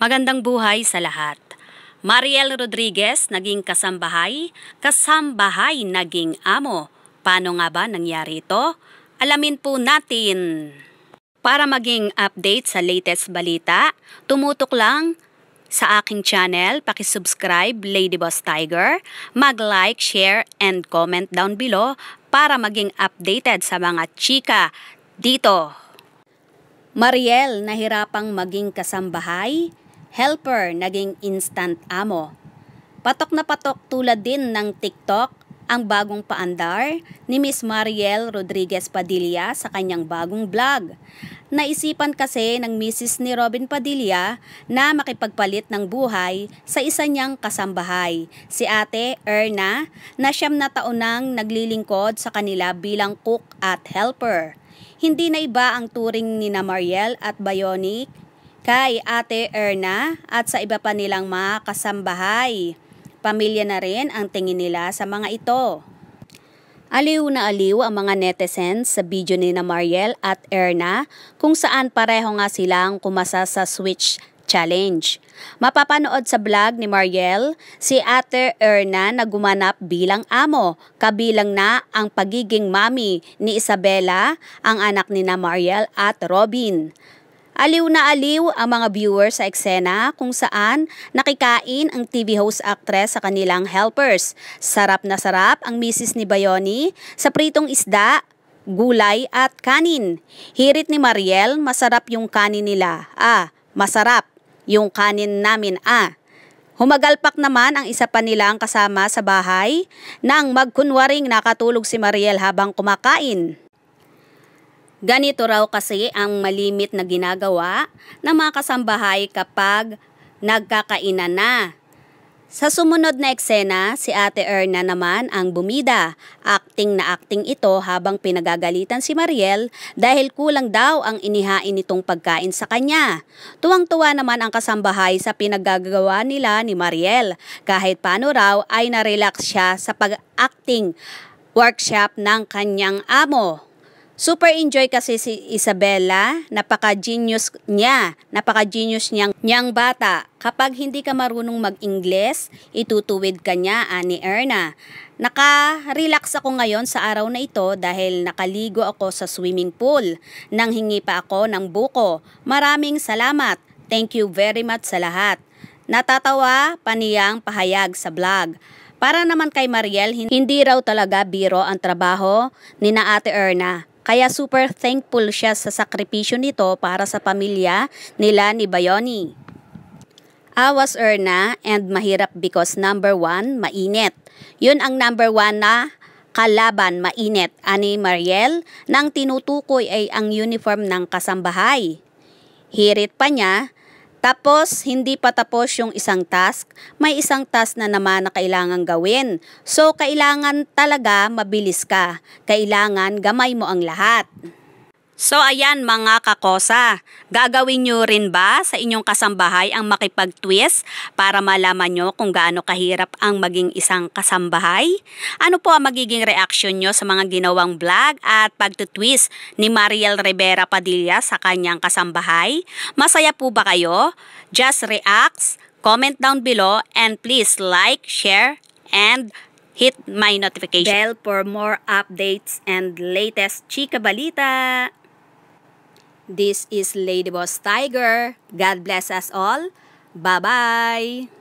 Magandang buhay sa lahat. Mariel Rodriguez naging kasambahay, kasambahay naging amo. Paano nga ba nangyari ito? Alamin po natin. Para maging update sa latest balita, tumutok lang sa aking channel, subscribe Lady Boss Tiger, mag-like, share, and comment down below para maging updated sa mga chika dito. Mariel, nahirapang maging kasambahay, helper naging instant amo. Patok na patok tulad din ng TikTok ang bagong paandar ni Miss Mariel Rodriguez Padilla sa kanyang bagong vlog. Naisipan kasi ng misis ni Robin Padilla na makipagpalit ng buhay sa isa niyang kasambahay, si ate Erna na siyam na taon nang naglilingkod sa kanila bilang cook at helper. Hindi na iba ang turing ni na Mariel at Bionic kay Ate Erna at sa iba pa nilang mga kasambahay. Pamilya na rin ang tingin nila sa mga ito. Aliw na aliw ang mga netizens sa video ni na Mariel at Erna kung saan pareho nga silang kumasa sa Switch Challenge. Mapapanood sa vlog ni Mariel si Ate Erna na gumanap bilang amo, kabilang na ang pagiging mami ni Isabela, ang anak ni na Mariel at Robin. Aliw na aliw ang mga viewers sa eksena kung saan nakikain ang TV host actress sa kanilang helpers. Sarap na sarap ang misis ni Bayoni sa pritong isda, gulay at kanin. Hirit ni Mariel, masarap yung kanin nila. Ah, masarap yung kanin namin ah. Humagalpak naman ang isa pa nilang kasama sa bahay nang magkunwaring nakatulog si Mariel habang kumakain. Ganito raw kasi ang malimit na ginagawa ng mga kasambahay kapag nagkakainan na. Sa sumunod na eksena, si Ate Erna naman ang bumida. Acting na acting ito habang pinagagalitan si Mariel dahil kulang daw ang inihain nitong pagkain sa kanya. Tuwang-tuwa naman ang kasambahay sa pinagagawa nila ni Mariel. Kahit paano raw ay narelax siya sa pag-acting workshop ng kanyang amo. Super enjoy kasi si Isabella, napaka-genius niya, napaka-genius niyang, niyang bata. Kapag hindi ka marunong mag-Ingles, itutuwid ka niya, ani Erna. Naka-relax ako ngayon sa araw na ito dahil nakaligo ako sa swimming pool. Nang hingi pa ako ng buko. Maraming salamat. Thank you very much sa lahat. Natatawa paniyang pahayag sa vlog. Para naman kay Mariel, hindi raw talaga biro ang trabaho ni na Ate Erna. Kaya super thankful siya sa sakripisyo nito para sa pamilya nila ni Bayoni. Awas Erna and mahirap because number one, mainit. Yun ang number one na kalaban mainit ani Mariel nang tinutukoy ay ang uniform ng kasambahay. Hirit pa niya tapos, hindi pa tapos yung isang task, may isang task na naman na kailangan gawin. So, kailangan talaga mabilis ka. Kailangan gamay mo ang lahat. So ayan mga kakosa, gagawin nyo rin ba sa inyong kasambahay ang makipag-twist para malaman nyo kung gaano kahirap ang maging isang kasambahay? Ano po ang magiging reaksyon nyo sa mga ginawang vlog at pagtutwist ni Mariel Rivera Padilla sa kanyang kasambahay? Masaya po ba kayo? Just react, comment down below, and please like, share, and hit my notification bell for more updates and latest chika balita. This is Lady Boss Tiger. God bless us all. Bye-bye!